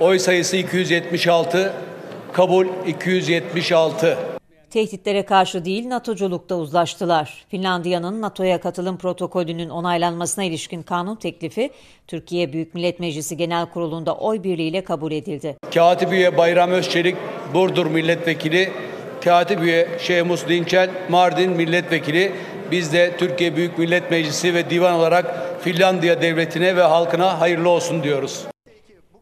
Oy sayısı 276, kabul 276. Tehditlere karşı değil NATO'culukta uzlaştılar. Finlandiya'nın NATO'ya katılım protokolünün onaylanmasına ilişkin kanun teklifi Türkiye Büyük Millet Meclisi Genel Kurulu'nda oy birliğiyle kabul edildi. Katip üye Bayram Özçelik, Burdur Milletvekili, Katip üye Şehmus Dinçel, Mardin Milletvekili, biz de Türkiye Büyük Millet Meclisi ve divan olarak Finlandiya devletine ve halkına hayırlı olsun diyoruz.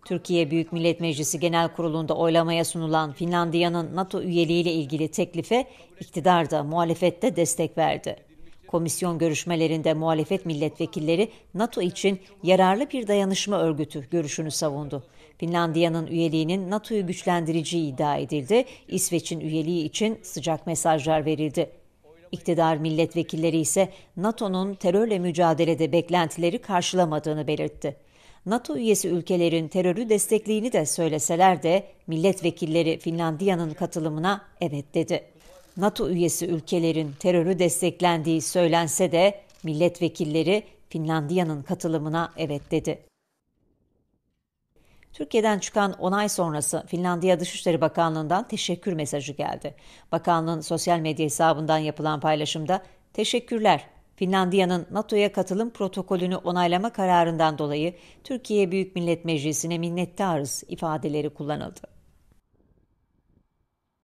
Türkiye Büyük Millet Meclisi Genel Kurulu'nda oylamaya sunulan Finlandiya'nın NATO üyeliğiyle ilgili teklife iktidar da muhalefet de destek verdi. Komisyon görüşmelerinde muhalefet milletvekilleri NATO için yararlı bir dayanışma örgütü görüşünü savundu. Finlandiya'nın üyeliğinin NATO'yu güçlendireceği iddia edildi. İsveç'in üyeliği için sıcak mesajlar verildi. İktidar milletvekilleri ise NATO'nun terörle mücadelede beklentileri karşılamadığını belirtti. NATO üyesi ülkelerin terörü desteklediğini de söyleseler de milletvekilleri Finlandiya'nın katılımına evet dedi. NATO üyesi ülkelerin terörü desteklendiği söylense de milletvekilleri Finlandiya'nın katılımına evet dedi. Türkiye'den çıkan onay sonrası Finlandiya Dışişleri Bakanlığı'ndan teşekkür mesajı geldi. Bakanlığın sosyal medya hesabından yapılan paylaşımda teşekkürler Finlandiya'nın NATO'ya katılım protokolünü onaylama kararından dolayı Türkiye Büyük Millet Meclisi'ne minnettarız ifadeleri kullanıldı.